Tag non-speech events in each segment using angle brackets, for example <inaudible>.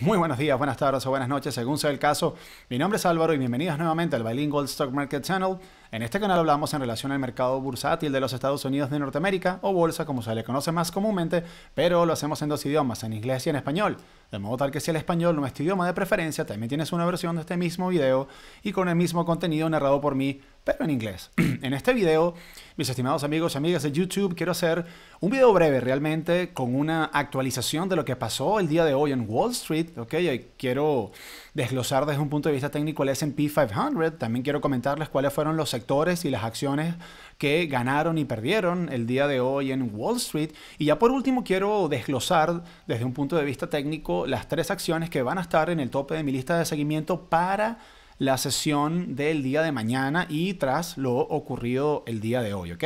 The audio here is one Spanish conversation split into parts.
Muy buenos días, buenas tardes o buenas noches, según sea el caso. Mi nombre es Álvaro y bienvenidos nuevamente al Bilingual Stock Market Channel. En este canal hablamos en relación al mercado bursátil de los Estados Unidos de Norteamérica, o bolsa como se le conoce más comúnmente, pero lo hacemos en dos idiomas, en inglés y en español. De modo tal que si el español no es tu idioma de preferencia, también tienes una versión de este mismo video y con el mismo contenido narrado por mí pero en inglés. <clears throat> en este video, mis estimados amigos y amigas de YouTube, quiero hacer un video breve realmente con una actualización de lo que pasó el día de hoy en Wall Street, ¿ok? quiero desglosar desde un punto de vista técnico el S&P 500, también quiero comentarles cuáles fueron los sectores y las acciones que ganaron y perdieron el día de hoy en Wall Street. Y ya por último quiero desglosar desde un punto de vista técnico las tres acciones que van a estar en el tope de mi lista de seguimiento para la sesión del día de mañana y tras lo ocurrido el día de hoy, ¿ok?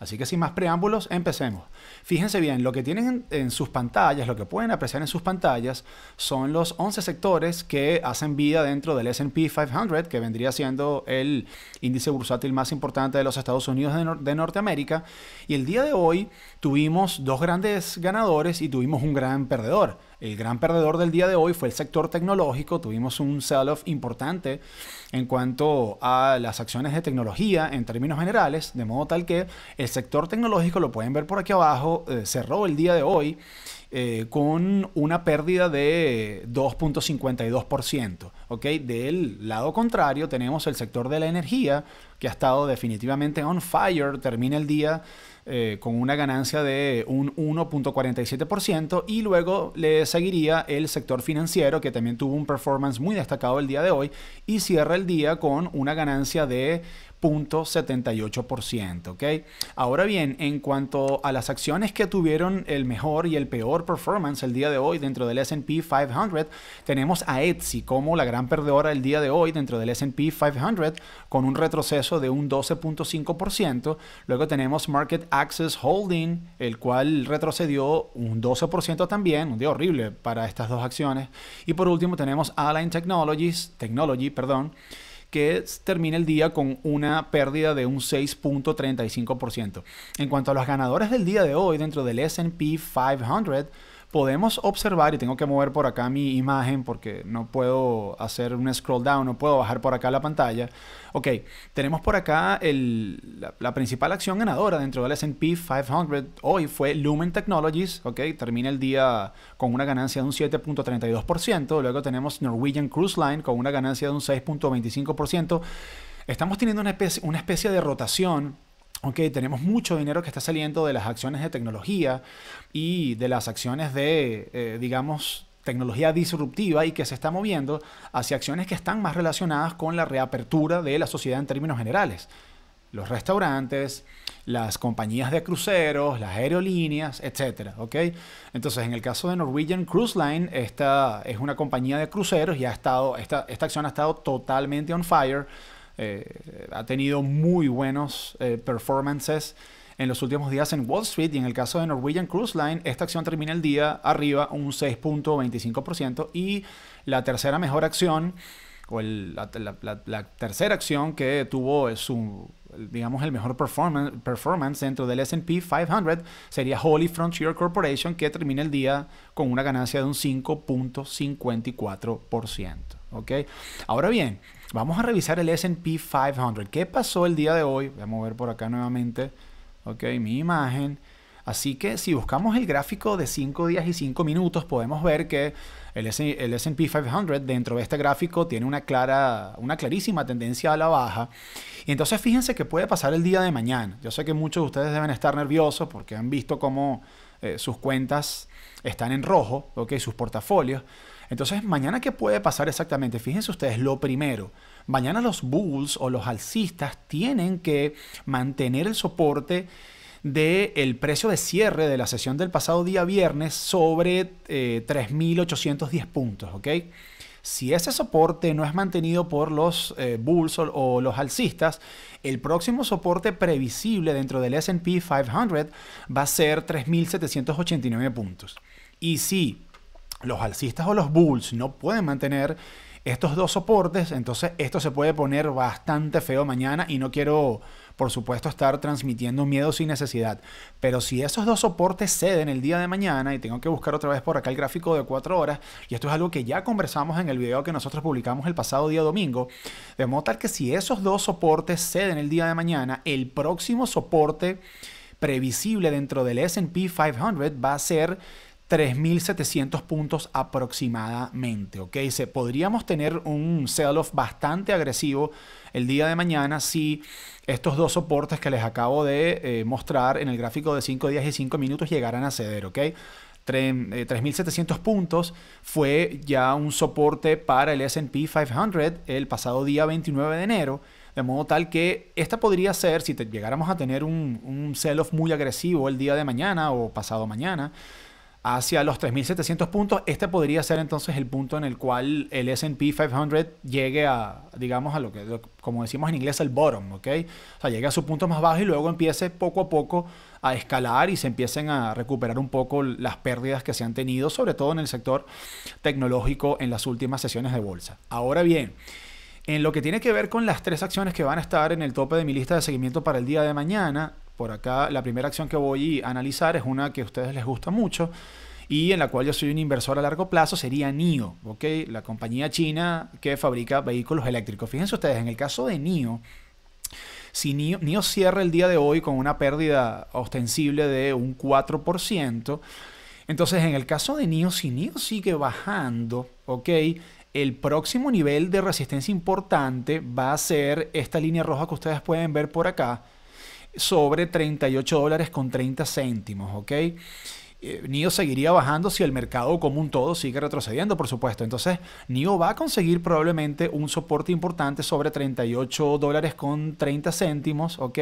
Así que sin más preámbulos, empecemos. Fíjense bien, lo que tienen en, sus pantallas, lo que pueden apreciar en sus pantallas, son los 11 sectores que hacen vida dentro del SP 500, que vendría siendo el índice bursátil más importante de los Estados Unidos de, de Norteamérica. Y el día de hoy tuvimos dos grandes ganadores y tuvimos un gran perdedor. El gran perdedor del día de hoy fue el sector tecnológico. Tuvimos un sell-off importante en cuanto a las acciones de tecnología en términos generales, de modo tal que el sector tecnológico lo pueden ver por aquí abajo eh, cerró el día de hoy eh, con una pérdida de 2.52%. ¿ok? Del lado contrario tenemos el sector de la energía que ha estado definitivamente on fire, termina el día eh, con una ganancia de un 1.47% y luego le seguiría el sector financiero que también tuvo un performance muy destacado el día de hoy y cierra el día con una ganancia de 0.78%. ¿ok? Ahora bien, en cuanto a las acciones que tuvieron el mejor y el peor performance el día de hoy dentro del SP 500, tenemos a Etsy como la gran perdedora el día de hoy dentro del SP 500 con un retroceso de un 12.5%. Luego tenemos Market Access Holding, el cual retrocedió un 12% también, un día horrible para estas dos acciones. Y por último tenemos Align Technologies, Technology, perdón, que termina el día con una pérdida de un 6.35%. En cuanto a los ganadores del día de hoy dentro del SP 500, podemos observar, y tengo que mover por acá mi imagen porque no puedo hacer un scroll down, no puedo bajar por acá la pantalla. Ok, tenemos por acá el, la, principal acción ganadora dentro del SP 500 hoy fue Lumen Technologies, ok, termina el día con una ganancia de un 7.32%, luego tenemos Norwegian Cruise Line con una ganancia de un 6.25%. Estamos teniendo una especie, una especie de rotación Ok, tenemos mucho dinero que está saliendo de las acciones de tecnología y de las acciones de, eh, digamos, tecnología disruptiva y que se está moviendo hacia acciones que están más relacionadas con la reapertura de la sociedad en términos generales. Los restaurantes, las compañías de cruceros, las aerolíneas, etc. ¿ok? Entonces, en el caso de Norwegian Cruise Line, esta es una compañía de cruceros y ha estado, esta, esta acción ha estado totalmente on fire eh, ha tenido muy buenos eh, performances en los últimos días en Wall Street y en el caso de Norwegian Cruise Line, esta acción termina el día arriba un 6.25% y la tercera mejor acción o la, tercera acción que tuvo eh, su, digamos, el mejor performance, performance dentro del SP 500 sería Holy Frontier Corporation, que termina el día con una ganancia de un 5.54%. ¿ok? Ahora bien, vamos a revisar el S&P 500. ¿Qué pasó el día de hoy? Voy a mover por acá nuevamente, ¿ok? Mi imagen. Así que si buscamos el gráfico de 5 días y 5 minutos, podemos ver que el S&P 500 dentro de este gráfico tiene una, clara, una clarísima tendencia a la baja. Y entonces fíjense que puede pasar el día de mañana. Yo sé que muchos de ustedes deben estar nerviosos porque han visto cómo eh, sus cuentas están en rojo, sus portafolios. Entonces, mañana, ¿qué puede pasar exactamente? Fíjense ustedes, lo primero, mañana los bulls o los alcistas tienen que mantener el soporte del el precio de cierre de la sesión del pasado día viernes sobre 3.810 eh, puntos, ¿ok? Si ese soporte no es mantenido por los eh, bulls o, los alcistas, el próximo soporte previsible dentro del SP 500 va a ser 3.789 puntos. Y si los alcistas o los bulls no pueden mantener estos dos soportes, entonces esto se puede poner bastante feo mañana y no quiero, por supuesto, estar transmitiendo miedo sin necesidad. Pero si esos dos soportes ceden el día de mañana y tengo que buscar otra vez por acá el gráfico de cuatro horas, y esto es algo que ya conversamos en el video que nosotros publicamos el pasado día domingo, de modo tal que si esos dos soportes ceden el día de mañana, el próximo soporte previsible dentro del SP 500 va a ser 3.700 puntos aproximadamente, ¿ok? Se, podríamos tener un sell-off bastante agresivo el día de mañana si estos dos soportes que les acabo de eh, mostrar en el gráfico de 5 días y 5 minutos llegaran a ceder, ¿ok? 3.700 eh, puntos fue ya un soporte para el SP 500 el pasado día 29 de enero. De modo tal que esta podría ser, si te, llegáramos a tener un, un sell-off muy agresivo el día de mañana o pasado mañana, hacia los 3.700 puntos, este podría ser entonces el punto en el cual el SP 500 llegue a, digamos, a lo que, como decimos en inglés, el bottom, ¿ok? O sea, llegue a su punto más bajo y luego empiece poco a poco a escalar y se empiecen a recuperar un poco las pérdidas que se han tenido, sobre todo en el sector tecnológico en las últimas sesiones de bolsa. Ahora bien, en lo que tiene que ver con las tres acciones que van a estar en el tope de mi lista de seguimiento para el día de mañana, por acá, la primera acción que voy a analizar es una que a ustedes les gusta mucho y en la cual yo soy un inversor a largo plazo, sería NIO, La compañía china que fabrica vehículos eléctricos. Fíjense ustedes, en el caso de NIO, si NIO, cierra el día de hoy con una pérdida ostensible de un 4%, entonces en el caso de NIO, si NIO sigue bajando, ¿ok? El próximo nivel de resistencia importante va a ser esta línea roja que ustedes pueden ver por acá, sobre 38 dólares con 30 céntimos, ¿ok? Eh, NIO seguiría bajando si el mercado como un todo sigue retrocediendo, por supuesto. Entonces, NIO va a conseguir probablemente un soporte importante sobre 38 dólares con 30 céntimos, ¿ok?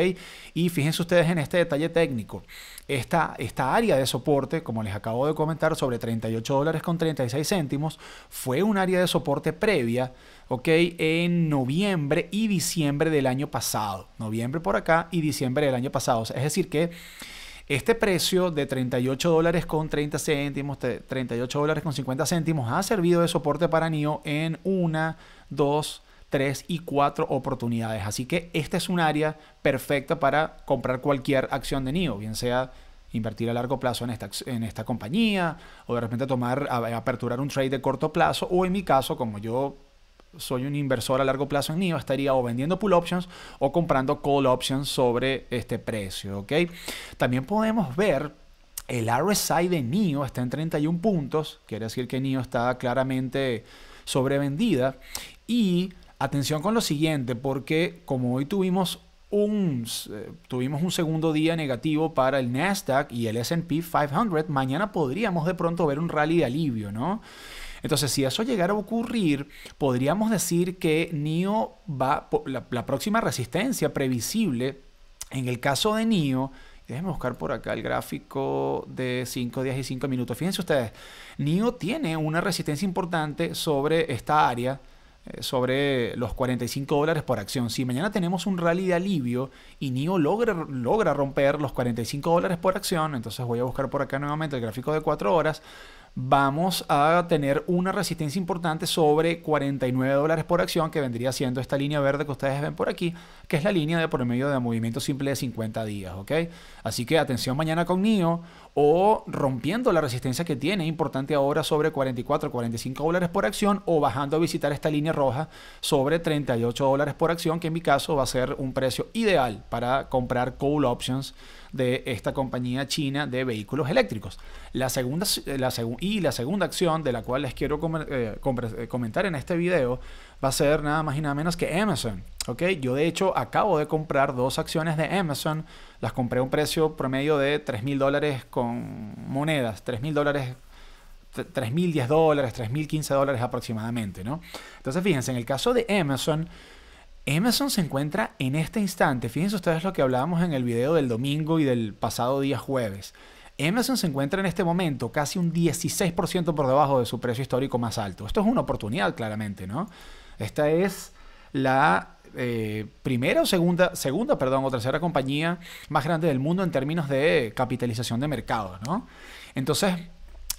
Y fíjense ustedes en este detalle técnico. Esta, esta área de soporte, como les acabo de comentar, sobre 38 dólares con 36 céntimos, fue un área de soporte previa, ¿ok? En noviembre y diciembre del año pasado. Noviembre por acá y diciembre del año pasado. es decir que... Este precio de 38 dólares con 30 céntimos, 38 dólares con 50 céntimos ha servido de soporte para NIO en una, dos, tres y cuatro oportunidades. Así que esta es un área perfecta para comprar cualquier acción de NIO, bien sea invertir a largo plazo en esta, en esta compañía o de repente tomar, aperturar un trade de corto plazo o en mi caso, como yo soy un inversor a largo plazo en NIO, estaría o vendiendo pull options o comprando call options sobre este precio. También podemos ver el RSI de NIO está en 31 puntos, quiere decir que NIO está claramente sobrevendida. Y atención con lo siguiente, porque como hoy tuvimos un, eh, tuvimos un segundo día negativo para el Nasdaq y el SP 500, mañana podríamos de pronto ver un rally de alivio, ¿no? Entonces, si eso llegara a ocurrir, podríamos decir que NIO va, la, próxima resistencia previsible, en el caso de NIO. Déjenme buscar por acá el gráfico de 5 días y 5 minutos. Fíjense ustedes, NIO tiene una resistencia importante sobre esta área, eh, sobre los 45 dólares por acción. Si mañana tenemos un rally de alivio y NIO logra, logra romper los 45 dólares por acción, entonces voy a buscar por acá nuevamente el gráfico de 4 horas vamos a tener una resistencia importante sobre 49 dólares por acción, que vendría siendo esta línea verde que ustedes ven por aquí, que es la línea de promedio de movimiento simple de 50 días, ¿ok? Así que atención mañana con NIO o rompiendo la resistencia que tiene, importante ahora sobre 44, 45 dólares por acción o bajando a visitar esta línea roja sobre 38 dólares por acción, que en mi caso va a ser un precio ideal para comprar call options de esta compañía china de vehículos eléctricos. La segunda, la y la segunda acción de la cual les quiero eh, eh, comentar en este video va a ser nada más y nada menos que Amazon. ¿ok? Yo de hecho acabo de comprar dos acciones de Amazon. Las compré a un precio promedio de 3000 dólares con monedas, 3000 mil dólares 3.010 dólares, 3.015 dólares aproximadamente, ¿no? Entonces, fíjense, en el caso de Amazon, Amazon se encuentra en este instante, fíjense ustedes lo que hablábamos en el video del domingo y del pasado día jueves. Amazon se encuentra en este momento casi un 16% por debajo de su precio histórico más alto. Esto es una oportunidad, claramente, ¿no? Esta es la eh, primera o segunda, segunda, perdón, o tercera compañía más grande del mundo en términos de capitalización de mercado, ¿no? Entonces,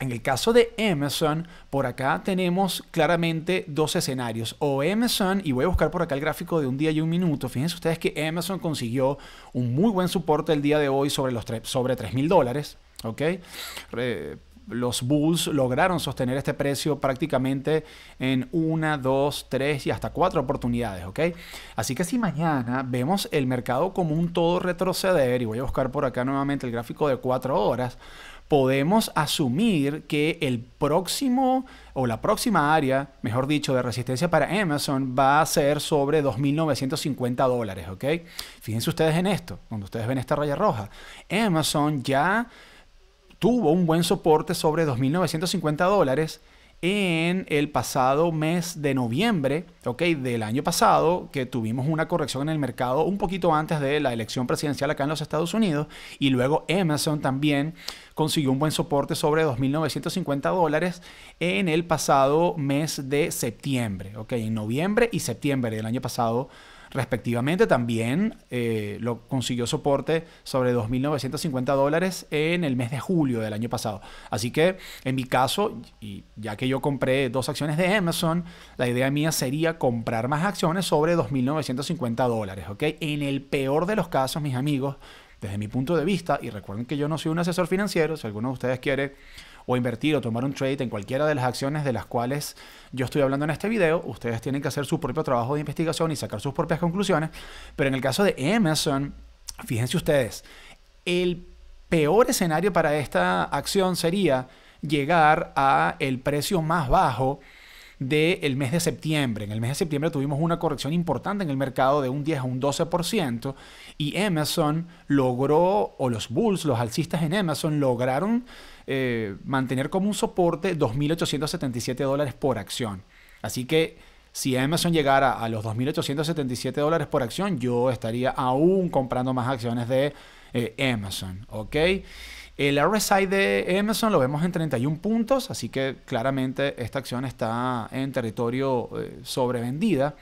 en el caso de Amazon, por acá tenemos claramente dos escenarios. O Amazon, y voy a buscar por acá el gráfico de un día y un minuto. Fíjense ustedes que Amazon consiguió un muy buen soporte el día de hoy sobre los sobre 3 mil dólares. ¿Ok? los Bulls lograron sostener este precio prácticamente en una, dos, tres y hasta cuatro oportunidades, ¿ok? Así que si mañana vemos el mercado como un todo retroceder, y voy a buscar por acá nuevamente el gráfico de cuatro horas, podemos asumir que el próximo o la próxima área, mejor dicho, de resistencia para Amazon va a ser sobre 2.950 dólares, ¿ok? Fíjense ustedes en esto, cuando ustedes ven esta raya roja. Amazon ya tuvo un buen soporte sobre 2.950 dólares en el pasado mes de noviembre, ¿ok? Del año pasado, que tuvimos una corrección en el mercado un poquito antes de la elección presidencial acá en los Estados Unidos, y luego Amazon también consiguió un buen soporte sobre 2.950 dólares en el pasado mes de septiembre, ¿ok? En noviembre y septiembre del año pasado respectivamente. También eh, lo consiguió soporte sobre 2.950 dólares en el mes de julio del año pasado. Así que en mi caso, y ya que yo compré dos acciones de Amazon, la idea mía sería comprar más acciones sobre 2.950 dólares. ¿ok? En el peor de los casos, mis amigos, desde mi punto de vista, y recuerden que yo no soy un asesor financiero, si alguno de ustedes quiere o invertir o tomar un trade en cualquiera de las acciones de las cuales yo estoy hablando en este video, ustedes tienen que hacer su propio trabajo de investigación y sacar sus propias conclusiones, pero en el caso de Amazon, fíjense ustedes, el peor escenario para esta acción sería llegar a el precio más bajo del mes de septiembre. En el mes de septiembre tuvimos una corrección importante en el mercado de un 10 a un 12% y Amazon logró, o los bulls, los alcistas en Amazon lograron eh, mantener como un soporte 2.877 dólares por acción. Así que si Amazon llegara a los 2.877 dólares por acción, yo estaría aún comprando más acciones de eh, Amazon, ¿ok? El RSI de Amazon lo vemos en 31 puntos, así que claramente esta acción está en territorio eh, sobrevendida.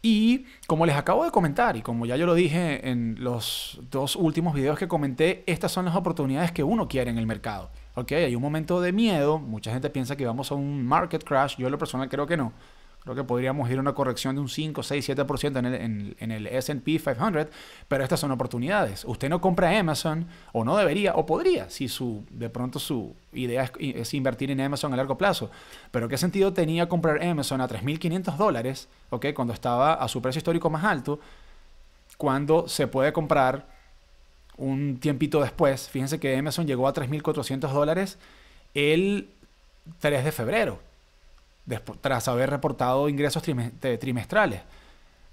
Y como les acabo de comentar y como ya yo lo dije en los dos últimos videos que comenté, estas son las oportunidades que uno quiere en el mercado. Okay, hay un momento de miedo, mucha gente piensa que vamos a un market crash, yo en lo personal creo que no. Creo que podríamos ir a una corrección de un 5, 6, 7% en el, en, el SP 500, pero estas son oportunidades. Usted no compra Amazon, o no debería, o podría, si su, de pronto su idea es, invertir en Amazon a largo plazo. Pero ¿qué sentido tenía comprar Amazon a 3.500 dólares, okay, cuando estaba a su precio histórico más alto, cuando se puede comprar un tiempito después, fíjense que Amazon llegó a 3.400 dólares el 3 de febrero después, tras haber reportado ingresos trimestrales.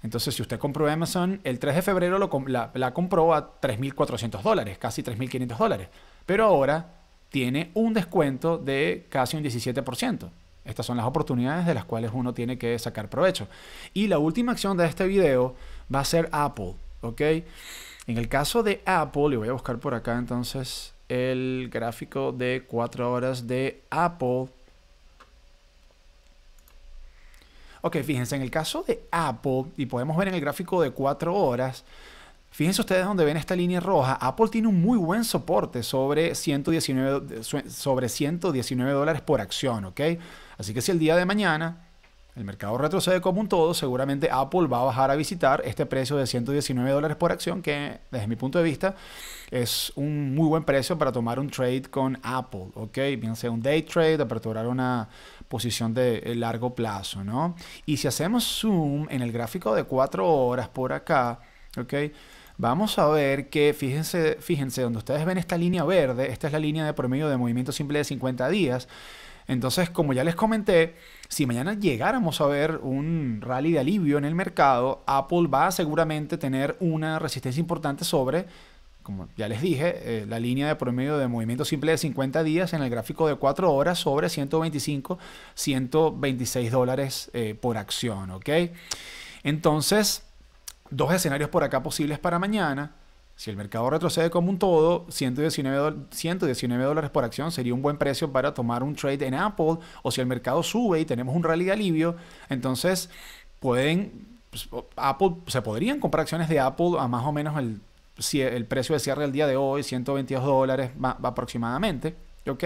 Entonces, si usted compró Amazon, el 3 de febrero lo, la, compró a 3.400 dólares, casi 3.500 dólares. Pero ahora tiene un descuento de casi un 17%. Estas son las oportunidades de las cuales uno tiene que sacar provecho. Y la última acción de este video va a ser Apple, ¿ok? En el caso de Apple, le voy a buscar por acá entonces el gráfico de 4 horas de Apple Ok, fíjense, en el caso de Apple, y podemos ver en el gráfico de 4 horas, Fíjense ustedes donde ven esta línea roja. Apple tiene un muy buen soporte sobre 119, sobre 119 dólares por acción, ¿ok? Así que si el día de mañana el mercado retrocede como un todo, seguramente Apple va a bajar a visitar este precio de 119 dólares por acción, que desde mi punto de vista es un muy buen precio para tomar un trade con Apple, ¿ok? Bien sea un day trade, aperturar una posición de eh, largo plazo, ¿no? Y si hacemos zoom en el gráfico de 4 horas por acá, ¿ok? Vamos a ver que, fíjense, fíjense, donde ustedes ven esta línea verde, esta es la línea de promedio de movimiento simple de 50 días. Entonces, como ya les comenté, si mañana llegáramos a ver un rally de alivio en el mercado, Apple va a seguramente tener una resistencia importante sobre, como ya les dije, eh, la línea de promedio de movimiento simple de 50 días en el gráfico de 4 horas sobre 125, 126 dólares eh, por acción, ¿ok? Entonces, dos escenarios por acá posibles para mañana si el mercado retrocede como un todo, 119, dólares por acción sería un buen precio para tomar un trade en Apple. O si el mercado sube y tenemos un rally de alivio, entonces pueden, pues, Apple, se podrían comprar acciones de Apple a más o menos el, el precio de cierre del día de hoy, 122 dólares aproximadamente, ¿ok?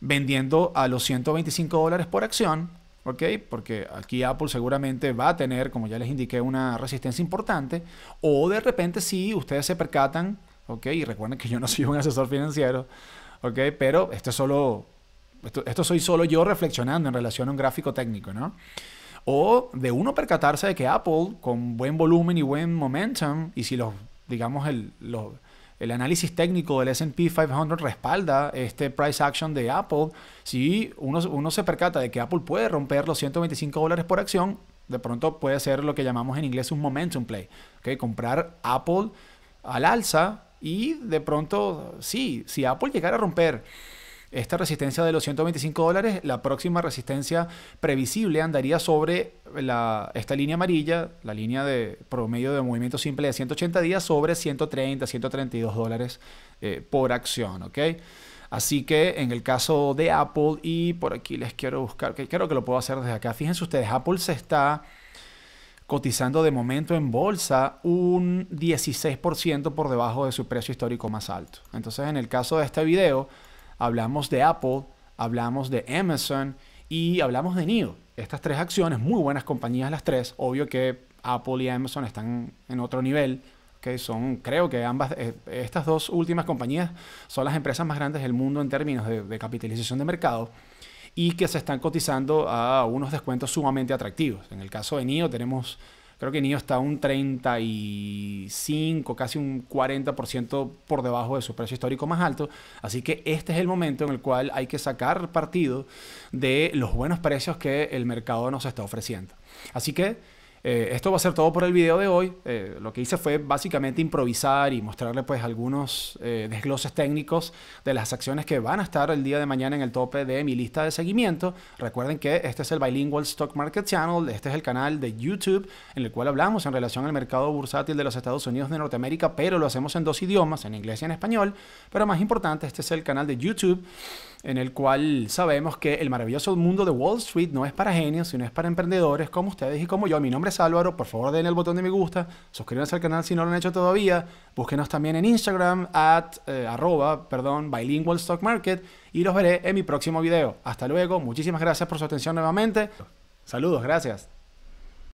Vendiendo a los 125 dólares por acción ¿ok? Porque aquí Apple seguramente va a tener, como ya les indiqué, una resistencia importante, o de repente sí, ustedes se percatan, ¿ok? Y recuerden que yo no soy un asesor financiero, ¿ok? Pero esto es solo, esto, soy solo yo reflexionando en relación a un gráfico técnico, ¿no? O de uno percatarse de que Apple, con buen volumen y buen momentum, y si los, digamos, el, los, el análisis técnico del SP 500 respalda este price action de Apple. Si uno, se percata de que Apple puede romper los 125 dólares por acción, de pronto puede ser lo que llamamos en inglés un momentum play. Comprar Apple al alza y de pronto, sí, si Apple llegara a romper esta resistencia de los 125 dólares, la próxima resistencia previsible andaría sobre la, esta línea amarilla, la línea de promedio de movimiento simple de 180 días, sobre 130, 132 dólares eh, por acción, ¿ok? Así que en el caso de Apple, y por aquí les quiero buscar, que creo que lo puedo hacer desde acá. Fíjense ustedes, Apple se está cotizando de momento en bolsa un 16% por debajo de su precio histórico más alto. Entonces, en el caso de este video, hablamos de Apple, hablamos de Amazon y hablamos de NIO. Estas tres acciones, muy buenas compañías las tres. Obvio que Apple y Amazon están en otro nivel, que son, creo que ambas, eh, estas dos últimas compañías son las empresas más grandes del mundo en términos de capitalización de mercado y que se están cotizando a unos descuentos sumamente atractivos. En el caso de NIO tenemos Creo que Nio está un 35, casi un 40% por debajo de su precio histórico más alto. Así que este es el momento en el cual hay que sacar partido de los buenos precios que el mercado nos está ofreciendo. Así que eh, esto va a ser todo por el video de hoy. Eh, lo que hice fue básicamente improvisar y mostrarle pues algunos eh, desgloses técnicos de las acciones que van a estar el día de mañana en el tope de mi lista de seguimiento. Recuerden que este es el Bilingual Stock Market Channel, este es el canal de YouTube en el cual hablamos en relación al mercado bursátil de los Estados Unidos de Norteamérica, pero lo hacemos en dos idiomas, en inglés y en español. Pero más importante, este es el canal de YouTube en el cual sabemos que el maravilloso mundo de Wall Street no es para genios, sino es para emprendedores como ustedes y como yo. Mi nombre es Álvaro, por favor den el botón de me gusta, suscríbanse al canal si no lo han hecho todavía, búsquenos también en Instagram, at, eh, perdón, bilingual stock market, y los veré en mi próximo video. Hasta luego, muchísimas gracias por su atención nuevamente. Saludos, gracias.